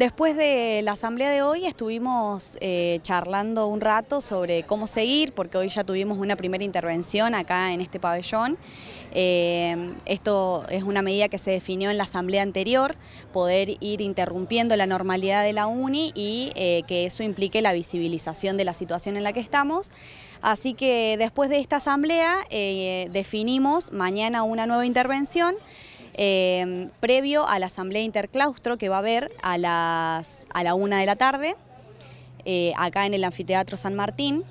Después de la asamblea de hoy estuvimos eh, charlando un rato sobre cómo seguir, porque hoy ya tuvimos una primera intervención acá en este pabellón. Eh, esto es una medida que se definió en la asamblea anterior, poder ir interrumpiendo la normalidad de la UNI y eh, que eso implique la visibilización de la situación en la que estamos. Así que después de esta asamblea definimos mañana una nueva intervención Em, previo a la asamblea interclaustro que va a haber a, la una de la tarde, eh, acá en el anfiteatro San Martín.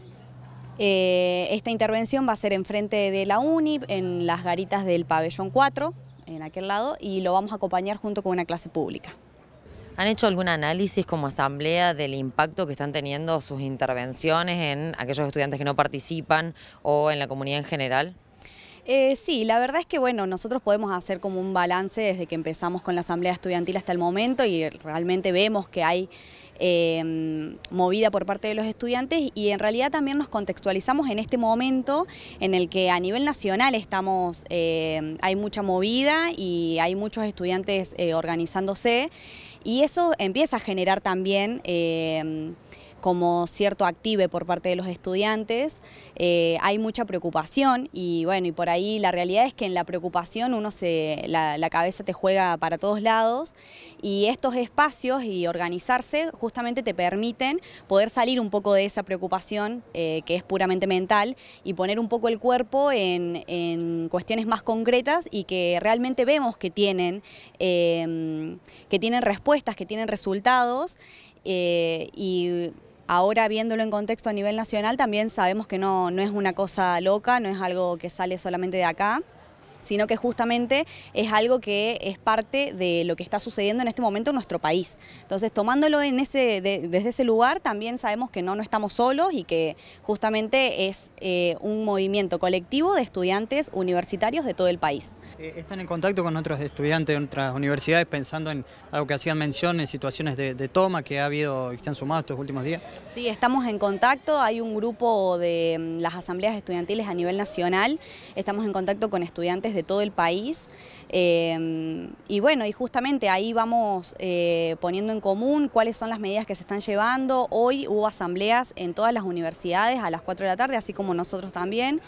Eh, esta intervención va a ser enfrente de la UNI, en las garitas del pabellón 4, en aquel lado, y lo vamos a acompañar junto con una clase pública. ¿Han hecho algún análisis como asamblea del impacto que están teniendo sus intervenciones en aquellos estudiantes que no participan o en la comunidad en general? Eh, sí, la verdad es que bueno, nosotros podemos hacer como un balance desde que empezamos con la Asamblea Estudiantil hasta el momento y realmente vemos que hay em, movida por parte de los estudiantes y en realidad también nos contextualizamos en este momento en el que a nivel nacional estamos, em, hay mucha movida y hay muchos estudiantes eh, organizándose y eso empieza a generar también em, como cierto active por parte de los estudiantes, eh, hay mucha preocupación y bueno, y por ahí la realidad es que en la preocupación uno se, la, cabeza te juega para todos lados y estos espacios y organizarse justamente te permiten poder salir un poco de esa preocupación eh, que es puramente mental y poner un poco el cuerpo en, cuestiones más concretas y que realmente vemos que tienen, eh, que tienen respuestas, que tienen resultados y Ahora viéndolo en contexto a nivel nacional también sabemos que no, no es una cosa loca, no es algo que sale solamente de acá sino que justamente es algo que es parte de lo que está sucediendo en este momento en nuestro país. Entonces, tomándolo en ese, desde ese lugar, también sabemos que no, no estamos solos y que justamente es eh, un movimiento colectivo de estudiantes universitarios de todo el país. Eh, ¿Están en contacto con otros estudiantes de otras universidades pensando en algo que hacían mención, en situaciones de, de toma que ha habido y que se han sumado estos últimos días? Sí, estamos en contacto. Hay un grupo de mm, las asambleas estudiantiles a nivel nacional. Estamos en contacto con estudiantes de todo el país. Em, y bueno, y justamente ahí vamos eh, poniendo en común cuáles son las medidas que se están llevando. Hoy hubo asambleas en todas las universidades a las 4 de la tarde, así como nosotros también.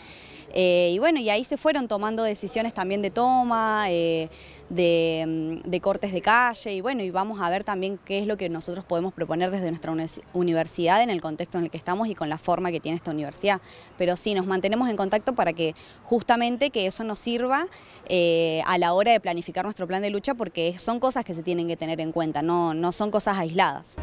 Eh, y bueno, y ahí se fueron tomando decisiones también de toma, eh, mm, de, cortes de calle, y bueno, y vamos a ver también qué es lo que nosotros podemos proponer desde nuestra universidad en el contexto en el que estamos y con la forma que tiene esta universidad. Pero sí, nos mantenemos en contacto para que justamente que eso nos sirva eh, a la hora de planificar nuestro plan de lucha, porque son cosas que se tienen que tener en cuenta, no son cosas aisladas.